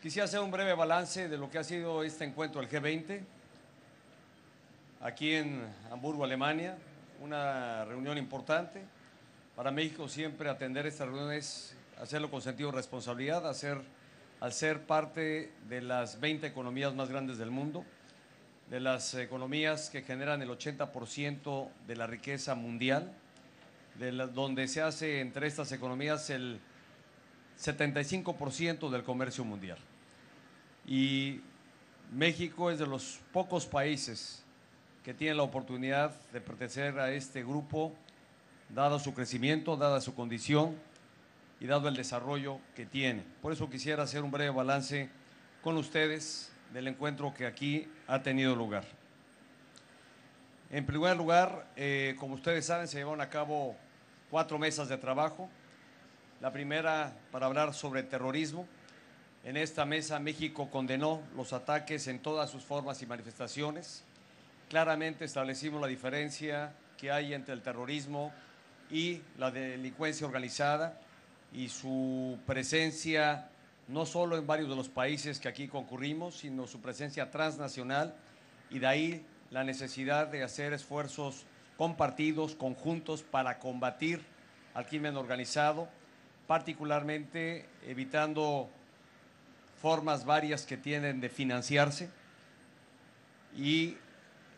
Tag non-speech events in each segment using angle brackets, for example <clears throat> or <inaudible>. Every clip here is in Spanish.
Quisiera hacer un breve balance de lo que ha sido este encuentro del G20 aquí en Hamburgo, Alemania, una reunión importante. Para México siempre atender estas reuniones, hacerlo con sentido de responsabilidad, hacer, al ser parte de las 20 economías más grandes del mundo, de las economías que generan el 80% de la riqueza mundial, de donde se hace entre estas economías el 75% del comercio mundial. Y México es de los pocos países que tienen la oportunidad de pertenecer a este grupo, dado su crecimiento, dada su condición y dado el desarrollo que tiene. Por eso quisiera hacer un breve balance con ustedes del encuentro que aquí ha tenido lugar. En primer lugar, eh, como ustedes saben, se llevaron a cabo cuatro mesas de trabajo. La primera para hablar sobre terrorismo, en esta mesa México condenó los ataques en todas sus formas y manifestaciones. Claramente establecimos la diferencia que hay entre el terrorismo y la delincuencia organizada y su presencia no solo en varios de los países que aquí concurrimos, sino su presencia transnacional y de ahí la necesidad de hacer esfuerzos compartidos, conjuntos, para combatir al crimen organizado, particularmente evitando formas varias que tienen de financiarse y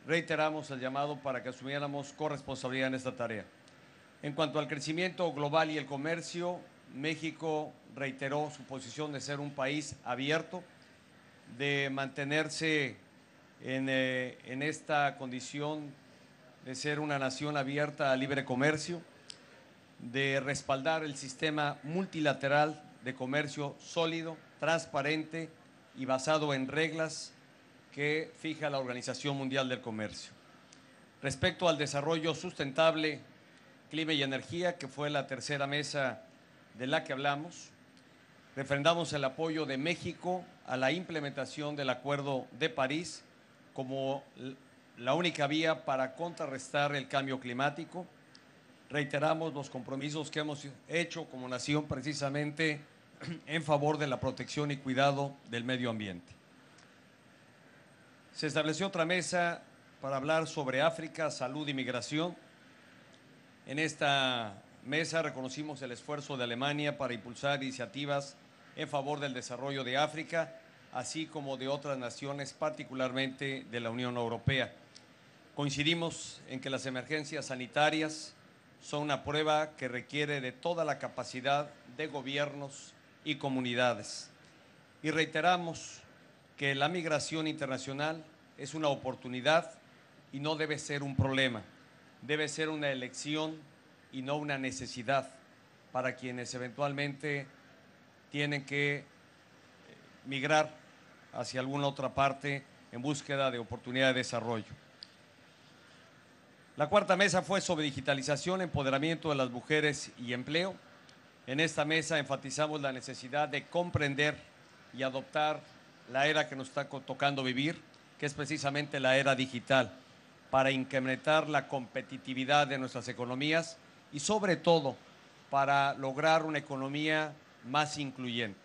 reiteramos el llamado para que asumiéramos corresponsabilidad en esta tarea. En cuanto al crecimiento global y el comercio, México reiteró su posición de ser un país abierto, de mantenerse en, eh, en esta condición de ser una nación abierta a libre comercio, de respaldar el sistema multilateral de comercio sólido, transparente y basado en reglas que fija la Organización Mundial del Comercio. Respecto al desarrollo sustentable, clima y energía, que fue la tercera mesa de la que hablamos, refrendamos el apoyo de México a la implementación del Acuerdo de París como la única vía para contrarrestar el cambio climático. Reiteramos los compromisos que hemos hecho como nación precisamente en favor de la protección y cuidado del medio ambiente. Se estableció otra mesa para hablar sobre África, salud y migración. En esta mesa reconocimos el esfuerzo de Alemania para impulsar iniciativas en favor del desarrollo de África, así como de otras naciones, particularmente de la Unión Europea. Coincidimos en que las emergencias sanitarias son una prueba que requiere de toda la capacidad de gobiernos y comunidades. Y reiteramos que la migración internacional es una oportunidad y no debe ser un problema, debe ser una elección y no una necesidad para quienes eventualmente tienen que eh, migrar hacia alguna otra parte en búsqueda de oportunidad de desarrollo. La cuarta mesa fue sobre digitalización, empoderamiento de las mujeres y empleo. En esta mesa enfatizamos la necesidad de comprender y adoptar la era que nos está tocando vivir, que es precisamente la era digital, para incrementar la competitividad de nuestras economías y sobre todo para lograr una economía más incluyente.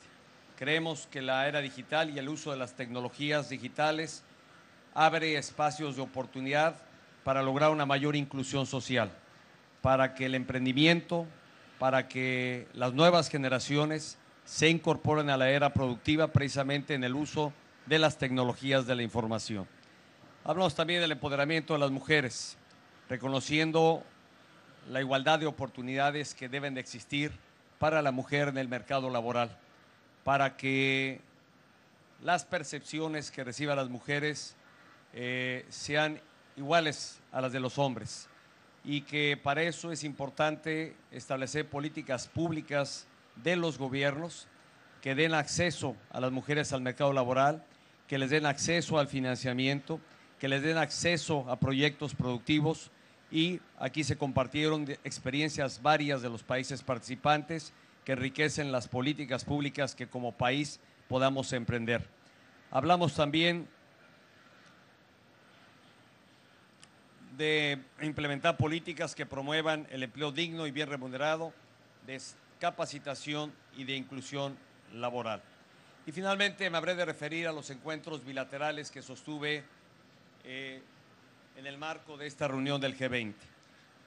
Creemos que la era digital y el uso de las tecnologías digitales abre espacios de oportunidad para lograr una mayor inclusión social, para que el emprendimiento, para que las nuevas generaciones se incorporen a la era productiva precisamente en el uso de las tecnologías de la información. Hablamos también del empoderamiento de las mujeres, reconociendo la igualdad de oportunidades que deben de existir para la mujer en el mercado laboral, para que las percepciones que reciban las mujeres eh, sean iguales a las de los hombres y que para eso es importante establecer políticas públicas de los gobiernos que den acceso a las mujeres al mercado laboral, que les den acceso al financiamiento, que les den acceso a proyectos productivos y aquí se compartieron experiencias varias de los países participantes que enriquecen las políticas públicas que como país podamos emprender. Hablamos también de implementar políticas que promuevan el empleo digno y bien remunerado, de capacitación y de inclusión laboral. Y finalmente me habré de referir a los encuentros bilaterales que sostuve eh, en el marco de esta reunión del G20.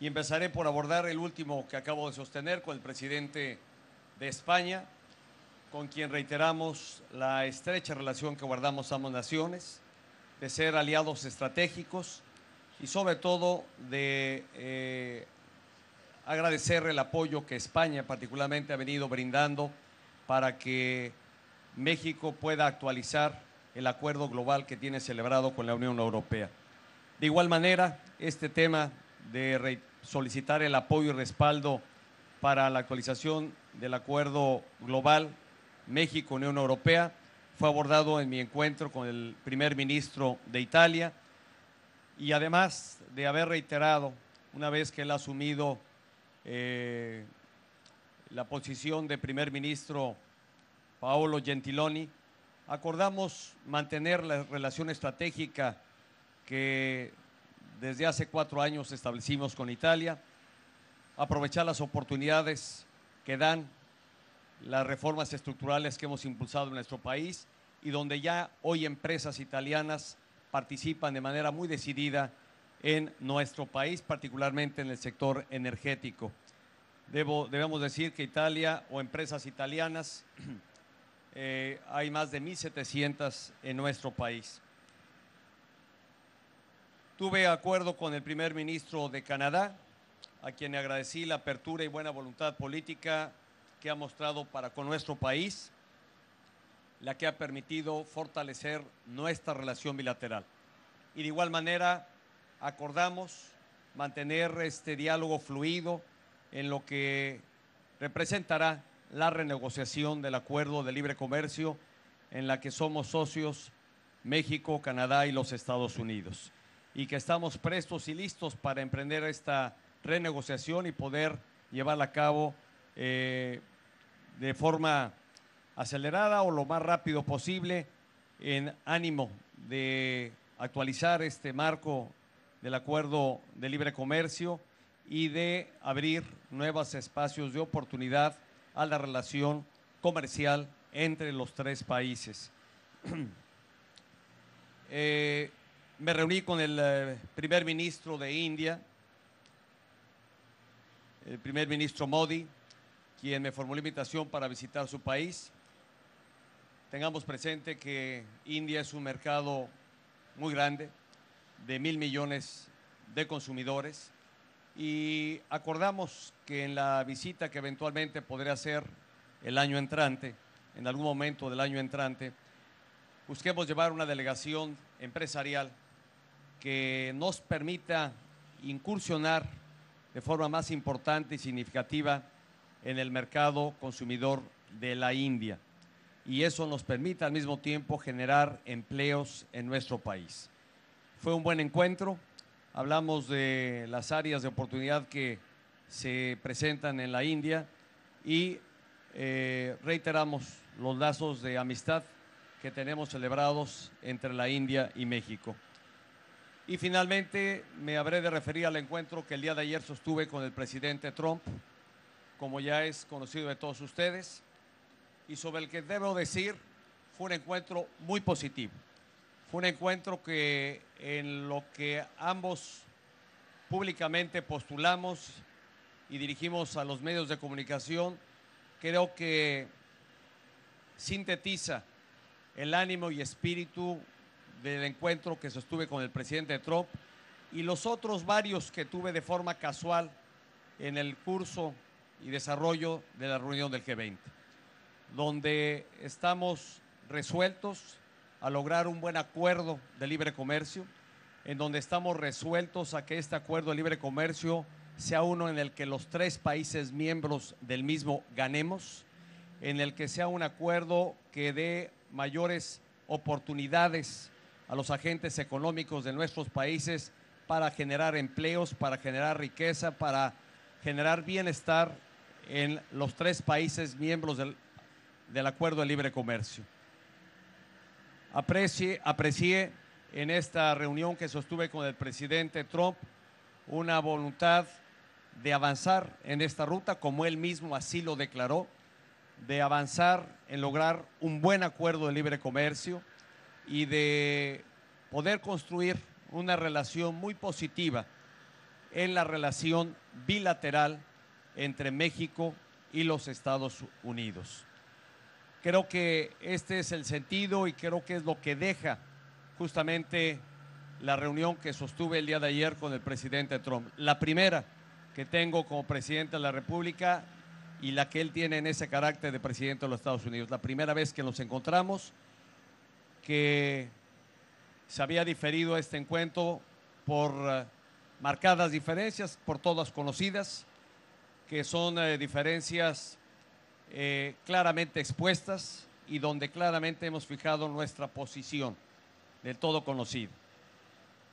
Y empezaré por abordar el último que acabo de sostener con el presidente de España, con quien reiteramos la estrecha relación que guardamos ambas naciones, de ser aliados estratégicos y sobre todo de eh, agradecer el apoyo que España particularmente ha venido brindando para que México pueda actualizar el acuerdo global que tiene celebrado con la Unión Europea. De igual manera, este tema de solicitar el apoyo y respaldo para la actualización del acuerdo global México-Unión Europea fue abordado en mi encuentro con el primer ministro de Italia, y además de haber reiterado, una vez que él ha asumido eh, la posición de primer ministro Paolo Gentiloni, acordamos mantener la relación estratégica que desde hace cuatro años establecimos con Italia, aprovechar las oportunidades que dan las reformas estructurales que hemos impulsado en nuestro país y donde ya hoy empresas italianas participan de manera muy decidida en nuestro país, particularmente en el sector energético. Debo, debemos decir que Italia o empresas italianas, <clears throat> eh, hay más de 1.700 en nuestro país. Tuve acuerdo con el primer ministro de Canadá, a quien agradecí la apertura y buena voluntad política que ha mostrado para con nuestro país la que ha permitido fortalecer nuestra relación bilateral. Y de igual manera, acordamos mantener este diálogo fluido en lo que representará la renegociación del acuerdo de libre comercio en la que somos socios México, Canadá y los Estados Unidos y que estamos prestos y listos para emprender esta renegociación y poder llevarla a cabo eh, de forma acelerada o lo más rápido posible en ánimo de actualizar este marco del acuerdo de libre comercio y de abrir nuevos espacios de oportunidad a la relación comercial entre los tres países. <clears throat> Eh, me reuní con el eh, primer ministro de India, el primer ministro Modi, quien me formuló invitación para visitar su país. Tengamos presente que India es un mercado muy grande, de mil millones de consumidores, y acordamos que en la visita que eventualmente podría hacer el año entrante, en algún momento del año entrante, busquemos llevar una delegación empresarial que nos permita incursionar de forma más importante y significativa en el mercado consumidor de la India y eso nos permite al mismo tiempo generar empleos en nuestro país. Fue un buen encuentro, hablamos de las áreas de oportunidad que se presentan en la India y eh, reiteramos los lazos de amistad que tenemos celebrados entre la India y México. Y finalmente me habré de referir al encuentro que el día de ayer sostuve con el presidente Trump, como ya es conocido de todos ustedes y sobre el que debo decir fue un encuentro muy positivo. Fue un encuentro que en lo que ambos públicamente postulamos y dirigimos a los medios de comunicación, creo que sintetiza el ánimo y espíritu del encuentro que sostuve con el presidente Trump y los otros varios que tuve de forma casual en el curso y desarrollo de la reunión del G20 donde estamos resueltos a lograr un buen acuerdo de libre comercio, en donde estamos resueltos a que este acuerdo de libre comercio sea uno en el que los tres países miembros del mismo ganemos, en el que sea un acuerdo que dé mayores oportunidades a los agentes económicos de nuestros países para generar empleos, para generar riqueza, para generar bienestar en los tres países miembros del, del Acuerdo de Libre Comercio. Aprecie, aprecié en esta reunión que sostuve con el presidente Trump una voluntad de avanzar en esta ruta, como él mismo así lo declaró, de avanzar en lograr un buen acuerdo de libre comercio y de poder construir una relación muy positiva en la relación bilateral entre México y los Estados Unidos. Creo que este es el sentido y creo que es lo que deja justamente la reunión que sostuve el día de ayer con el presidente Trump. La primera que tengo como presidente de la República y la que él tiene en ese carácter de presidente de los Estados Unidos. La primera vez que nos encontramos, que se había diferido este encuentro por eh, marcadas diferencias, por todas conocidas, que son eh, diferencias eh, claramente expuestas y donde claramente hemos fijado nuestra posición del todo conocido.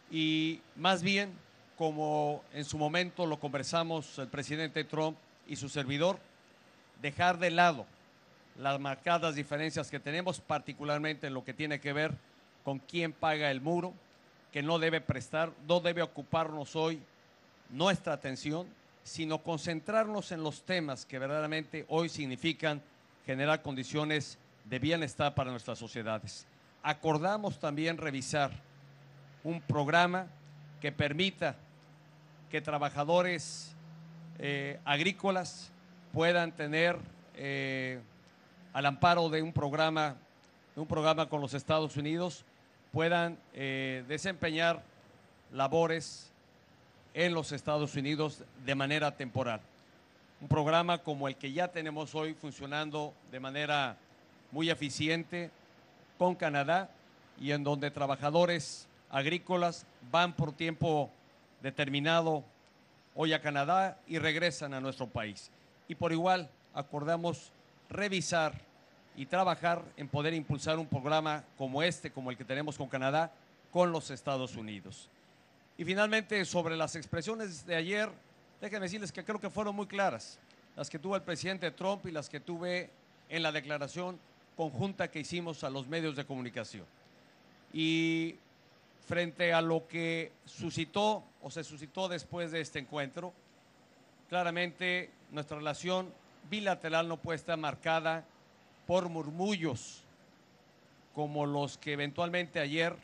Y más bien, como en su momento lo conversamos el presidente Trump y su servidor, dejar de lado las marcadas diferencias que tenemos, particularmente en lo que tiene que ver con quién paga el muro, que no debe prestar, no debe ocuparnos hoy nuestra atención, sino concentrarnos en los temas que verdaderamente hoy significan generar condiciones de bienestar para nuestras sociedades. Acordamos también revisar un programa que permita que trabajadores eh, agrícolas puedan tener eh, al amparo de un programa, un programa con los Estados Unidos, puedan eh, desempeñar labores en los Estados Unidos de manera temporal. Un programa como el que ya tenemos hoy funcionando de manera muy eficiente con Canadá y en donde trabajadores agrícolas van por tiempo determinado hoy a Canadá y regresan a nuestro país. Y por igual acordamos revisar y trabajar en poder impulsar un programa como este, como el que tenemos con Canadá, con los Estados Unidos. Y finalmente, sobre las expresiones de ayer, déjenme decirles que creo que fueron muy claras, las que tuvo el presidente Trump y las que tuve en la declaración conjunta que hicimos a los medios de comunicación. Y frente a lo que suscitó o se suscitó después de este encuentro, claramente nuestra relación bilateral no puede estar marcada por murmullos como los que eventualmente ayer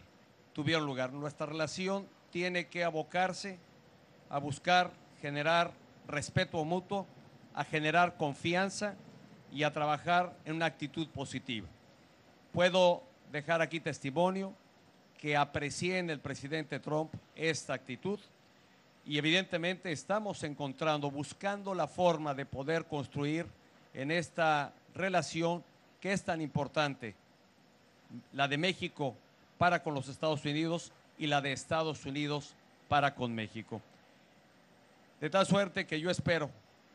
tuvieron lugar. Nuestra relación tiene que abocarse a buscar generar respeto mutuo, a generar confianza y a trabajar en una actitud positiva. Puedo dejar aquí testimonio que aprecié en el presidente Trump esta actitud y evidentemente estamos encontrando, buscando la forma de poder construir en esta relación que es tan importante, la de México para con los Estados Unidos y la de Estados Unidos para con México. De tal suerte que yo espero,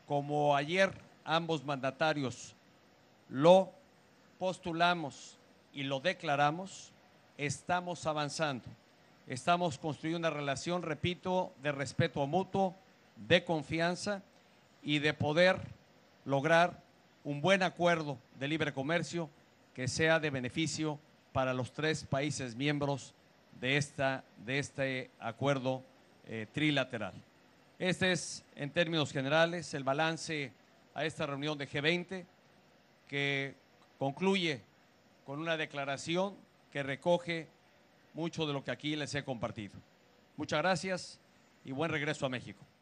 como ayer ambos mandatarios lo postulamos y lo declaramos, estamos avanzando. Estamos construyendo una relación, repito, de respeto mutuo, de confianza y de poder lograr un buen acuerdo de libre comercio que sea de beneficio para los tres países miembros de, esta, de este acuerdo eh, trilateral. Este es, en términos generales, el balance a esta reunión de G20 que concluye con una declaración que recoge mucho de lo que aquí les he compartido. Muchas gracias y buen regreso a México.